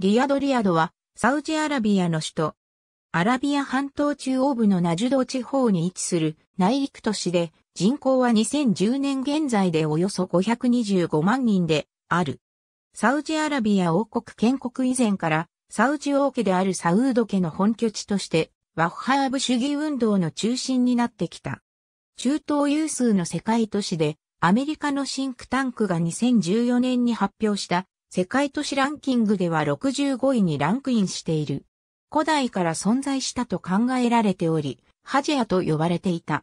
リアドリアドは、サウジアラビアの首都、アラビア半島中央部のナジュド地方に位置する内陸都市で、人口は2010年現在でおよそ525万人である。サウジアラビア王国建国以前から、サウジ王家であるサウード家の本拠地として、ワッハーブ主義運動の中心になってきた。中東有数の世界都市で、アメリカのシンクタンクが2014年に発表した世界都市ランキングでは65位にランクインしている。古代から存在したと考えられており、ハジアと呼ばれていた。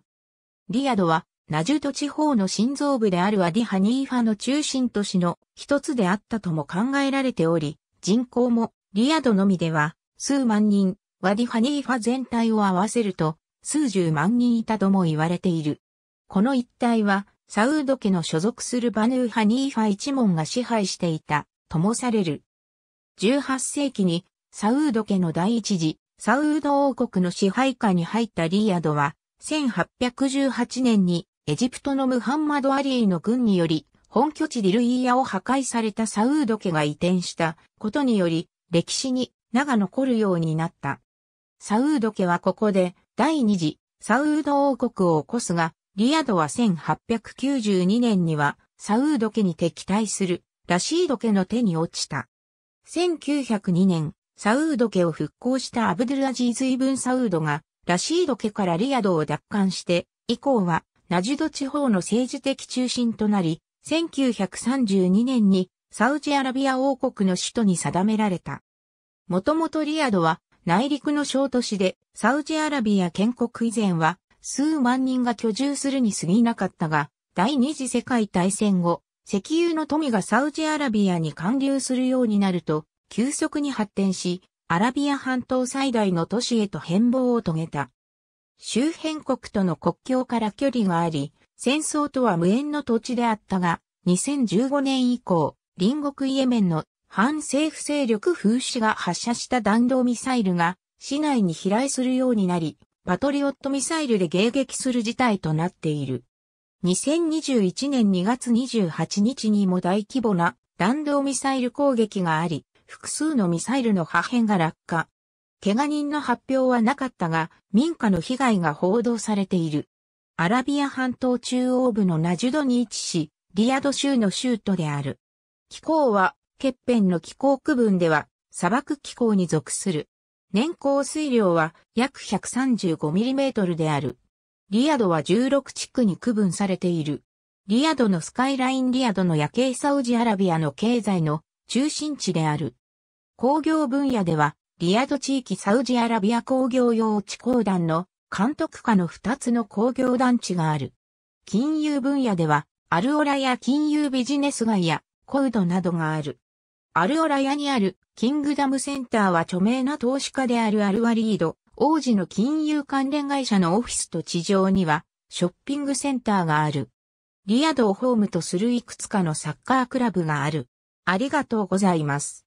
リヤドは、ナジュド地方の心臓部であるアディハニーファの中心都市の一つであったとも考えられており、人口もリヤドのみでは数万人、ワディハニーファ全体を合わせると数十万人いたとも言われている。この一帯はサウード家の所属するバヌーハニーファ一門が支配していたともされる。18世紀にサウード家の第一次サウード王国の支配下に入ったリヤドは1818年にエジプトのムハンマド・アリーの軍により本拠地ディルイーヤを破壊されたサウード家が移転したことにより歴史に名が残るようになった。サウード家はここで第二次サウード王国を起こすが、リヤドは1892年にはサウード家に敵対するラシード家の手に落ちた。1902年、サウード家を復興したアブドゥルアジーズ・イブン・サウードが、ラシード家からリヤドを奪還して、以降は、ナジド地方の政治的中心となり、1932年にサウジアラビア王国の首都に定められた。もともとリヤドは内陸の小都市でサウジアラビア建国以前は数万人が居住するに過ぎなかったが、第二次世界大戦後、石油の富がサウジアラビアに還流するようになると、急速に発展し、アラビア半島最大の都市へと変貌を遂げた。周辺国との国境から距離があり、戦争とは無縁の土地であったが、2015年以降、隣国イエメンの反政府勢力風刺が発射した弾道ミサイルが市内に飛来するようになり、パトリオットミサイルで迎撃する事態となっている。2021年2月28日にも大規模な弾道ミサイル攻撃があり、複数のミサイルの破片が落下。怪我人の発表はなかったが、民家の被害が報道されている。アラビア半島中央部のナジュドに位置し、リヤド州の州都である。気候は、欠片の気候区分では、砂漠気候に属する。年降水量は約1 3 5トルである。リアドは16地区に区分されている。リアドのスカイラインリアドの夜景サウジアラビアの経済の中心地である。工業分野では、リアド地域サウジアラビア工業用地工団の監督下の2つの工業団地がある。金融分野では、アルオラや金融ビジネス街やコウドなどがある。アルオラヤにあるキングダムセンターは著名な投資家であるアルワリード、王子の金融関連会社のオフィスと地上にはショッピングセンターがある。リアドをホームとするいくつかのサッカークラブがある。ありがとうございます。